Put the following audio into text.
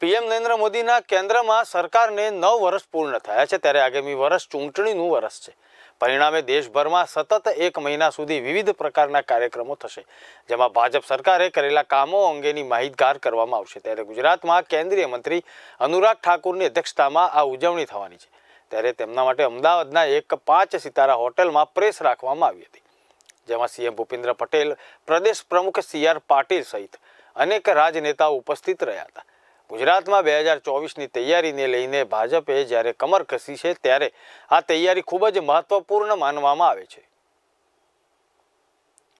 PM Narendra મોદીના કેન્દ્રમાં સરકારને 9 વર્ષ પૂર્ણ થાય છે ત્યારે આગામી વર્ષ ચૂંટણીનું વર્ષ છે પરિણામે દેશભરમાં સતત એક મહિના સુધી વિવિધ પ્રકારના કાર્યક્રમો થશે જેમાં ભાજપ સરકારે કરેલા કામો અંગેની માહિતીકાર કરવામાં આવશે ત્યારે ગુજરાતમાં કેન્દ્રીય મંત્રી અનુરાગ ઠાકુરની અધ્યક્ષતામાં આ ઉજવણી થવાની છે ત્યારે તેમના માટે અમદાવાદના એક 5 સિતારા હોટેલમાં પ્રેસ રાખવામાં આવી હતી જેમાં સીએમ ભૂપેન્દ્ર પટેલ પ્રદેશ પ્રમુખ સી આર પટેલ સહિત અનેક રાજનેતા ઉપસ્થિત રહ્યા હતા ગુજરાતમાં બે હજાર ચોવીસની તૈયારીને લઈને ભાજપે જ્યારે કમર કસી છે ત્યારે આ તૈયારી ખૂબ જ મહત્વપૂર્ણ માનવામાં આવે છે